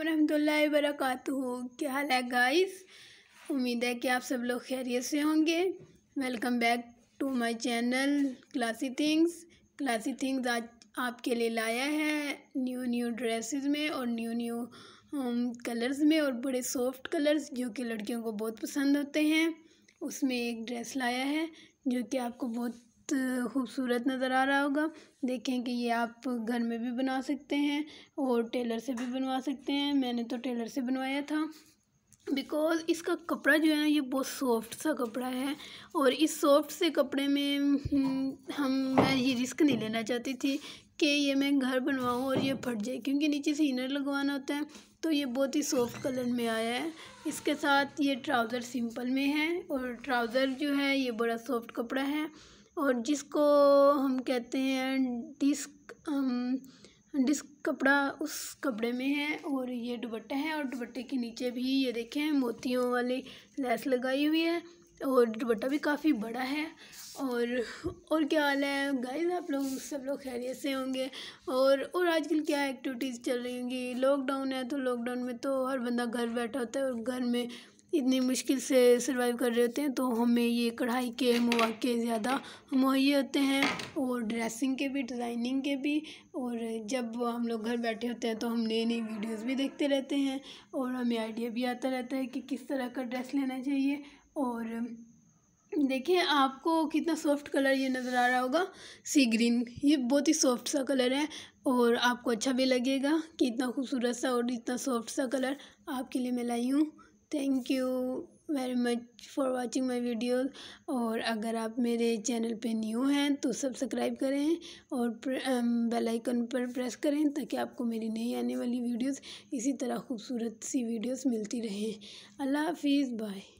वरहमल वरक क्या हाल है गाइस उम्मीद है कि आप सब लोग खैरियत से होंगे welcome back to my channel classy things classy things आज आपके लिए लाया है न्यू न्यू ड्रेसेस में और न्यू न्यू कलर्स में और बड़े सॉफ्ट कलर्स जो कि लड़कियों को बहुत पसंद होते हैं उसमें एक ड्रेस लाया है जो कि आपको बहुत खूबसूरत नज़र आ रहा होगा देखें कि ये आप घर में भी बना सकते हैं और टेलर से भी बनवा सकते हैं मैंने तो टेलर से बनवाया था बिकॉज़ इसका कपड़ा जो है ना ये बहुत सॉफ्ट सा कपड़ा है और इस सॉफ्ट से कपड़े में हम्म, हम मैं ये रिस्क नहीं लेना चाहती थी कि ये मैं घर बनवाऊँ और ये फट जाए क्योंकि नीचे से इनर लगवाना होता है तो ये बहुत ही सॉफ्ट कलर में आया है इसके साथ ये ट्राउज़र सिंपल में है और ट्राउज़र जो है ये बड़ा सॉफ्ट कपड़ा है और जिसको हम कहते हैं डिस्क डिस्क कपड़ा उस कपड़े में है और ये दुबट्टा है और दुबट्टे के नीचे भी ये देखें मोतियों वाली लैस लगाई हुई है और दुबट्टा भी काफ़ी बड़ा है और और क्या हाल है गाइस आप लोग सब लोग खैरियत से होंगे और और आजकल क्या एक्टिविटीज़ चल रही होंगी लॉकडाउन है तो लॉकडाउन में तो हर बंदा घर बैठा होता है और घर में इतनी मुश्किल से सर्वाइव कर रहे होते हैं तो हमें ये कढ़ाई के मौके ज़्यादा मुहैया होते हैं और ड्रेसिंग के भी डिज़ाइनिंग के भी और जब हम लोग घर बैठे होते हैं तो हम नई नई वीडियोस भी देखते रहते हैं और हमें आइडिया भी आता रहता है कि किस तरह का ड्रेस लेना चाहिए और देखिए आपको कितना सॉफ्ट कलर ये नज़र आ रहा होगा सी ग्रीन ये बहुत ही सॉफ्ट सा कलर है और आपको अच्छा भी लगेगा कि इतना खूबसूरत सा और इतना सॉफ्ट सा कलर आपके लिए मैं लाई हूँ thank you very much for watching my video और अगर आप मेरे चैनल पे न्यू हैं तो सब्सक्राइब करें और बेल आइकन पर प्रेस करें ताकि आपको मेरी नई आने वाली वीडियोस इसी तरह खूबसूरत सी वीडियोस मिलती रहें अल्लाह हाफिज़ बाय